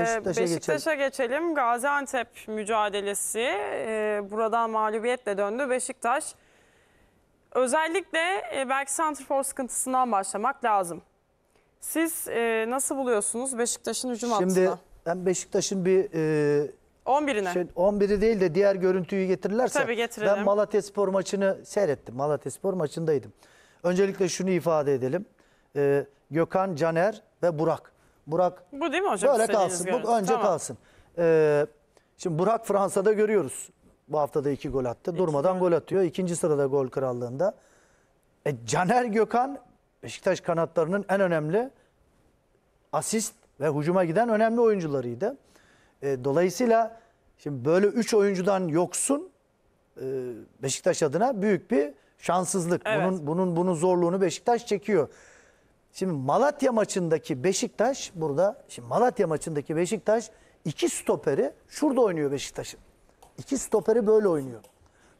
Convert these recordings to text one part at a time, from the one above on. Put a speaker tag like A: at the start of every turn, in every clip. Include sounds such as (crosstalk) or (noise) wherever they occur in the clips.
A: Beşiktaş'a Beşiktaş'a
B: geçelim. geçelim. Gaziantep mücadelesi e, buradan mağlubiyetle döndü. Beşiktaş özellikle e, belki Santrfor sıkıntısından başlamak lazım. Siz e, nasıl buluyorsunuz Beşiktaş'ın hücum Şimdi hattını?
A: ben Beşiktaş'ın bir e, 11'ine. şey, 11'i değil de diğer görüntüyü getirirlerse Tabii getirelim. ben Malatya Spor maçını seyrettim. Malatya Spor maçındaydım. Öncelikle şunu ifade edelim. E, Gökhan, Caner ve Burak. Burak Bu değil mi hocam? böyle kalsın. Bu önce Tamam. kalsın. Ee, şimdi Burak Fransa'da görüyoruz. Bu haftada iki gol attı. Durmadan gol atıyor. İkinci sırada gol krallığında. E, Caner Gökhan Beşiktaş kanatlarının en önemli asist ve hücuma giden önemli oyuncularıydı. E, dolayısıyla şimdi böyle üç oyuncudan yoksun e, Beşiktaş adına büyük bir şanssızlık. Evet. Bunun bunun bunun zorluğunu Beşiktaş çekiyor. Şimdi Malatya maçındaki Beşiktaş burada şimdi Malatya maçındaki Beşiktaş iki stoperi şurada oynuyor Beşiktaş'ın. İki stoperi böyle oynuyor.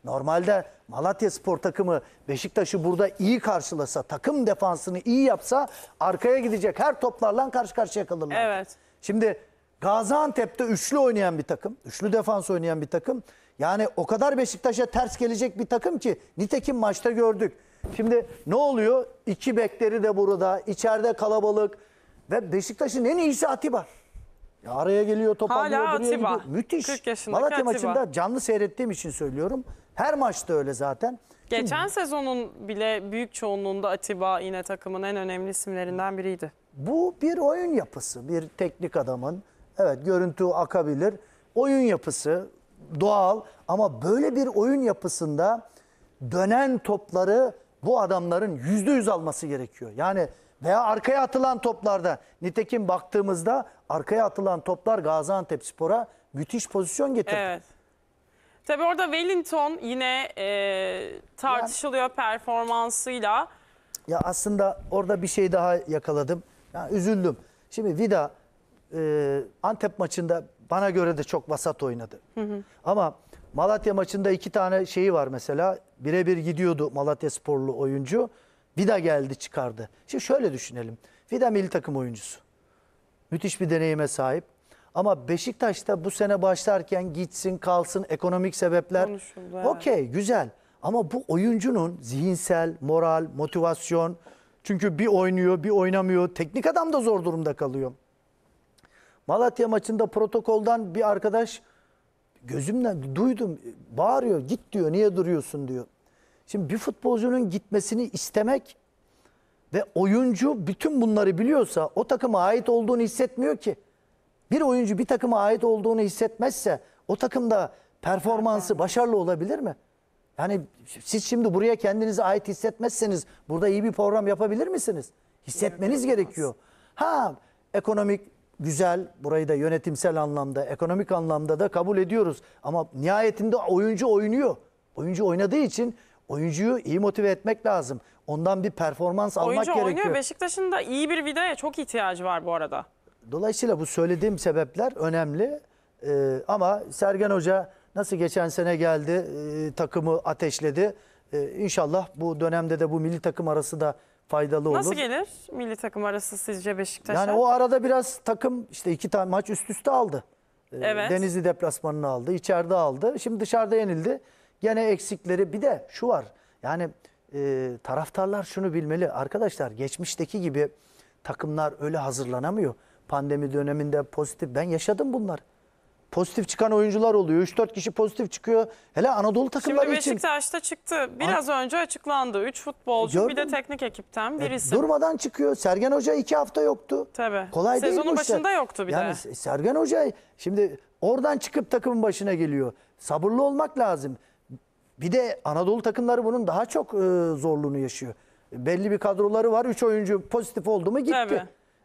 A: Normalde Malatya Spor takımı Beşiktaş'ı burada iyi karşılasa, takım defansını iyi yapsa arkaya gidecek her toplarla karşı karşıya kalırlar. Evet. Şimdi Gaziantep'te üçlü oynayan bir takım, üçlü defans oynayan bir takım. Yani o kadar Beşiktaş'a ters gelecek bir takım ki nitekim maçta gördük. Şimdi ne oluyor? İki bekleri de burada. içeride kalabalık. Ve Beşiktaş'ın en iyisi Atiba. Ya araya geliyor toparlıyor. Hala Atiba. Gidiyor. Müthiş. 40 yaşındaki Malatya Atiba. maçında canlı seyrettiğim için söylüyorum. Her maçta öyle zaten.
B: Geçen Şimdi, sezonun bile büyük çoğunluğunda Atiba yine takımın en önemli isimlerinden biriydi.
A: Bu bir oyun yapısı. Bir teknik adamın. Evet görüntü akabilir. Oyun yapısı doğal ama böyle bir oyun yapısında dönen topları bu adamların yüzde yüz alması gerekiyor. Yani veya arkaya atılan toplarda nitekim baktığımızda arkaya atılan toplar Gaziantep Spor'a müthiş pozisyon getirdi. Evet.
B: Tabii orada Wellington yine e, tartışılıyor yani, performansıyla.
A: Ya aslında orada bir şey daha yakaladım. Yani üzüldüm. Şimdi Vida e, Antep maçında bana göre de çok vasat oynadı. Hı hı. Ama Malatya maçında iki tane şeyi var mesela. Birebir gidiyordu Malatya sporlu oyuncu. Vida geldi çıkardı. Şimdi şöyle düşünelim. Vida milli takım oyuncusu. Müthiş bir deneyime sahip. Ama Beşiktaş'ta bu sene başlarken gitsin kalsın ekonomik sebepler. Okey güzel. Ama bu oyuncunun zihinsel, moral, motivasyon. Çünkü bir oynuyor bir oynamıyor. Teknik adam da zor durumda kalıyor. Malatya maçında protokoldan bir arkadaş gözümden duydum bağırıyor git diyor niye duruyorsun diyor. Şimdi bir futbolcunun gitmesini istemek ve oyuncu bütün bunları biliyorsa o takıma ait olduğunu hissetmiyor ki. Bir oyuncu bir takıma ait olduğunu hissetmezse o takımda performansı başarılı olabilir mi? Yani siz şimdi buraya kendinize ait hissetmezseniz burada iyi bir program yapabilir misiniz? Hissetmeniz gerekiyor. Ha ekonomik güzel. Burayı da yönetimsel anlamda, ekonomik anlamda da kabul ediyoruz. Ama nihayetinde oyuncu oynuyor. Oyuncu oynadığı için oyuncuyu iyi motive etmek lazım. Ondan bir performans almak gerekiyor. Oyuncu oynuyor.
B: Beşiktaş'ın da iyi bir vidaya çok ihtiyacı var bu arada.
A: Dolayısıyla bu söylediğim sebepler önemli. Ee, ama Sergen Hoca nasıl geçen sene geldi, e, takımı ateşledi. E, inşallah bu dönemde de bu milli takım arası da faydalı olur. Nasıl
B: gelir milli takım arası sizce Beşiktaş'a? Yani o arada
A: biraz takım işte iki tane maç üst üste aldı.
B: Ee, evet. Denizli
A: deplasmanını aldı, içeride aldı. Şimdi dışarıda yenildi. Gene eksikleri bir de şu var. Yani e, taraftarlar şunu bilmeli. Arkadaşlar geçmişteki gibi takımlar öyle hazırlanamıyor. Pandemi döneminde pozitif ben yaşadım bunları pozitif çıkan oyuncular oluyor. 3-4 kişi pozitif çıkıyor. Hele Anadolu takımları için. Şimdi için.
B: Beşiktaş'ta çıktı. Biraz An önce açıklandı. 3 futbolcu Gördün bir de teknik ekipten e, birisi. E,
A: durmadan çıkıyor. Sergen Hoca 2 hafta yoktu. Tabii. Kolay Sezonun değil Sezonun başında yoktu bir yani de. Yani Sergen Hoca şimdi oradan çıkıp takımın başına geliyor. Sabırlı olmak lazım. Bir de Anadolu takımları bunun daha çok e, zorluğunu yaşıyor. Belli bir kadroları var. 3 oyuncu pozitif oldu mu gitti.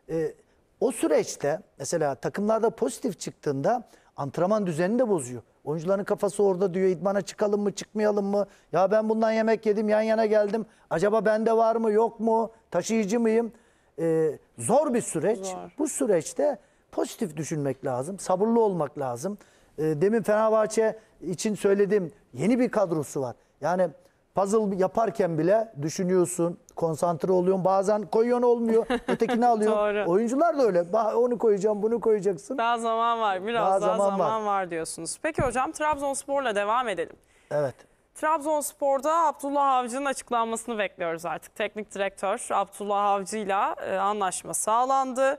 A: Tabii. E, o süreçte mesela takımlarda pozitif çıktığında antrenman düzenini de bozuyor. Oyuncuların kafası orada diyor idmana çıkalım mı çıkmayalım mı? Ya ben bundan yemek yedim yan yana geldim. Acaba bende var mı yok mu? Taşıyıcı mıyım? Ee, zor bir süreç. Zor. Bu süreçte pozitif düşünmek lazım. Sabırlı olmak lazım. Ee, demin Fenerbahçe için söyledim yeni bir kadrosu var. Yani puzzle yaparken bile düşünüyorsun, konsantre oluyorsun. Bazen koyuyorsun olmuyor. (laughs) Ötekini alıyor. Oyuncular da öyle. Onu koyacağım, bunu koyacaksın.
B: Daha zaman var. Biraz daha, daha zaman, zaman var. var diyorsunuz. Peki hocam Trabzonspor'la devam edelim. Evet. Trabzonspor'da Abdullah Avcı'nın açıklanmasını bekliyoruz artık. Teknik direktör Abdullah Avcı'yla e, anlaşma sağlandı.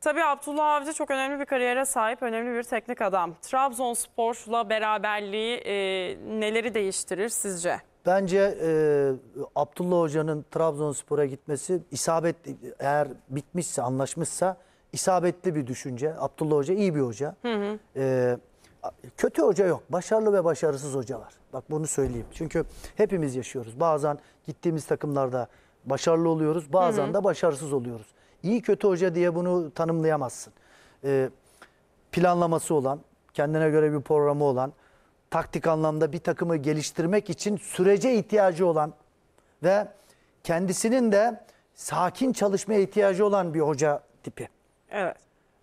B: Tabii Abdullah Avcı çok önemli bir kariyere sahip, önemli bir teknik adam. Trabzonspor'la beraberliği e, neleri değiştirir sizce?
A: Bence e, Abdullah Hoca'nın Trabzonspor'a gitmesi isabet. eğer bitmişse anlaşmışsa isabetli bir düşünce. Abdullah Hoca iyi bir hoca. Hı hı. E, kötü hoca yok. Başarılı ve başarısız hoca var. Bak bunu söyleyeyim. Çünkü hepimiz yaşıyoruz. Bazen gittiğimiz takımlarda başarılı oluyoruz. Bazen hı hı. da başarısız oluyoruz. İyi kötü hoca diye bunu tanımlayamazsın. E, planlaması olan, kendine göre bir programı olan, taktik anlamda bir takımı geliştirmek için sürece ihtiyacı olan ve kendisinin de sakin çalışmaya ihtiyacı olan bir hoca tipi. Evet.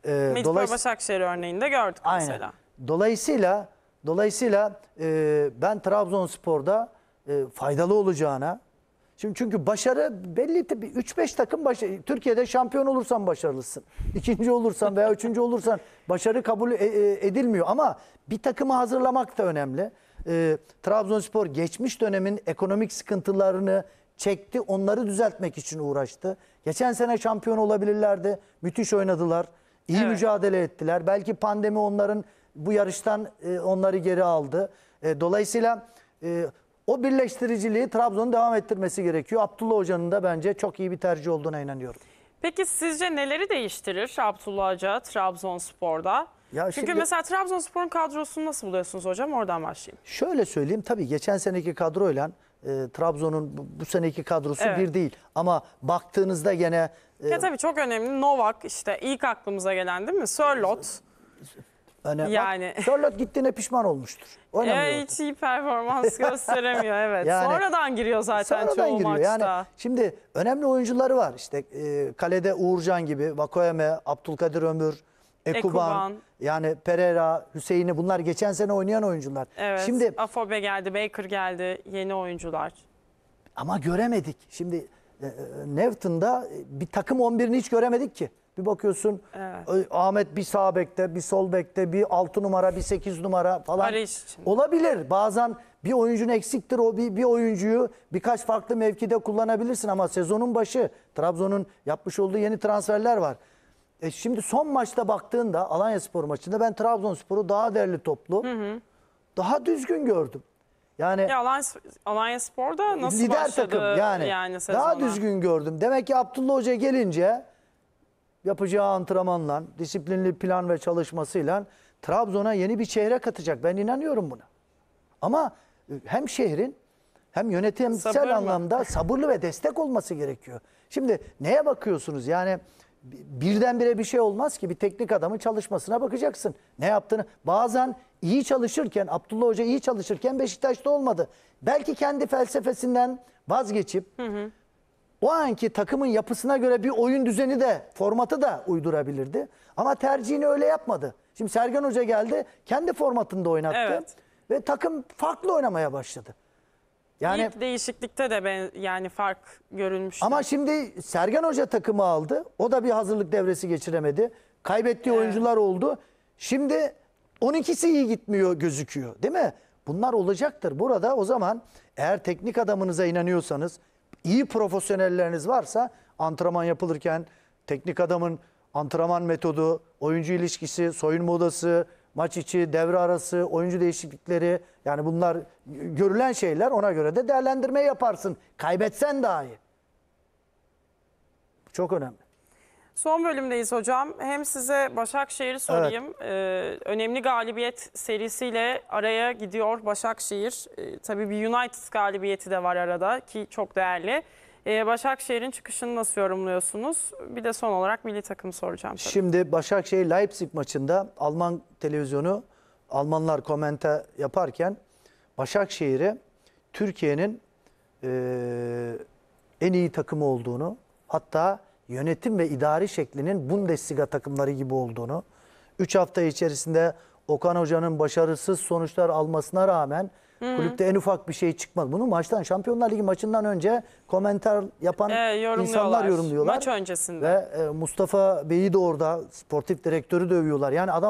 A: Ee, Mithat dolayıs- Başakşehir
B: örneğinde gördük Aynen. mesela.
A: Dolayısıyla dolayısıyla e, ben Trabzonspor'da e, faydalı olacağına Şimdi çünkü başarı belli 3-5 takım başarı. Türkiye'de şampiyon olursan başarılısın. (laughs) İkinci olursan veya üçüncü olursan başarı kabul e- e- edilmiyor. Ama bir takımı hazırlamak da önemli. Ee, Trabzonspor geçmiş dönemin ekonomik sıkıntılarını çekti. Onları düzeltmek için uğraştı. Geçen sene şampiyon olabilirlerdi. Müthiş oynadılar. İyi evet. mücadele ettiler. Belki pandemi onların bu yarıştan e, onları geri aldı. dolayısıyla o birleştiriciliği Trabzon'un devam ettirmesi gerekiyor. Abdullah Hoca'nın da bence çok iyi bir tercih olduğuna inanıyorum.
B: Peki sizce neleri değiştirir Abdullah Hoca Trabzonspor'da? Ya Çünkü şimdi, mesela Trabzonspor'un kadrosunu nasıl buluyorsunuz hocam? Oradan başlayayım.
A: Şöyle söyleyeyim tabii geçen seneki kadroyla e, Trabzon'un bu, bu seneki kadrosu evet. bir değil. Ama baktığınızda gene... E, ya
B: tabii çok önemli. Novak işte ilk aklımıza gelen değil mi? Sörlot.
A: Önemli. Hani yani. Bak, Charlotte gittiğine pişman olmuştur. Oynamıyor.
B: hiç iyi performans (laughs) gösteremiyor evet. Yani,
A: sonradan giriyor zaten sonradan çoğu giriyor. maçta. Yani, şimdi önemli oyuncuları var. İşte e, kalede Uğurcan gibi, Vakoyeme, Abdülkadir Ömür, Ekuban, Ekuban. yani Pereira, Hüseyin'i bunlar geçen sene oynayan oyuncular.
B: Evet. Şimdi Afobe geldi, Baker geldi, yeni oyuncular.
A: Ama göremedik. Şimdi e, e Newton'da bir takım 11'ini hiç göremedik ki. Bir bakıyorsun evet. Ahmet bir sağ bekte, bir sol bekte, bir altı numara, bir sekiz numara falan. Olabilir. Bazen bir oyuncun eksiktir o bir, bir oyuncuyu birkaç farklı mevkide kullanabilirsin ama sezonun başı Trabzon'un yapmış olduğu yeni transferler var. E şimdi son maçta baktığında Alanya Spor maçında ben Trabzonspor'u daha değerli toplu, hı hı. daha düzgün gördüm. Yani
B: ya Alanya, Alanya Spor'da nasıl lider başladı takım yani, yani daha düzgün
A: gördüm. Demek ki Abdullah Hoca gelince yapacağı antrenmanla, disiplinli plan ve çalışmasıyla Trabzon'a yeni bir şehre katacak. Ben inanıyorum buna. Ama e, hem şehrin hem yönetimsel sabırlı. anlamda sabırlı ve destek olması gerekiyor. Şimdi neye bakıyorsunuz? Yani birdenbire bir şey olmaz ki bir teknik adamın çalışmasına bakacaksın. Ne yaptığını bazen iyi çalışırken Abdullah Hoca iyi çalışırken Beşiktaş'ta olmadı. Belki kendi felsefesinden vazgeçip hı hı o anki takımın yapısına göre bir oyun düzeni de formatı da uydurabilirdi. Ama tercihini öyle yapmadı. Şimdi Sergen Hoca geldi kendi formatında oynattı. Evet. Ve takım farklı oynamaya başladı.
B: Yani, İlk değişiklikte de ben, yani fark görülmüştü. Ama
A: şimdi Sergen Hoca takımı aldı. O da bir hazırlık devresi geçiremedi. Kaybettiği evet. oyuncular oldu. Şimdi 12'si iyi gitmiyor gözüküyor değil mi? Bunlar olacaktır. Burada o zaman eğer teknik adamınıza inanıyorsanız iyi profesyonelleriniz varsa antrenman yapılırken teknik adamın antrenman metodu, oyuncu ilişkisi, soyunma odası, maç içi, devre arası, oyuncu değişiklikleri yani bunlar görülen şeyler ona göre de değerlendirme yaparsın. Kaybetsen dahi. Çok önemli.
B: Son bölümdeyiz hocam. Hem size Başakşehir'i sorayım. Evet. Ee, önemli galibiyet serisiyle araya gidiyor Başakşehir. Ee, tabii bir United galibiyeti de var arada ki çok değerli. Ee, Başakşehir'in çıkışını nasıl yorumluyorsunuz? Bir de son olarak milli takım soracağım. Tabii.
A: Şimdi Başakşehir-Leipzig maçında Alman televizyonu Almanlar komente yaparken Başakşehir'i Türkiye'nin e, en iyi takımı olduğunu hatta yönetim ve idari şeklinin Bundesliga takımları gibi olduğunu, 3 hafta içerisinde Okan Hoca'nın başarısız sonuçlar almasına rağmen Hı-hı. kulüpte en ufak bir şey çıkmadı. Bunu maçtan Şampiyonlar Ligi maçından önce komentar yapan e, yorumluyorlar. insanlar yorumluyorlar. Maç öncesinde. Ve e, Mustafa Bey'i de orada sportif direktörü de övüyorlar. Yani adam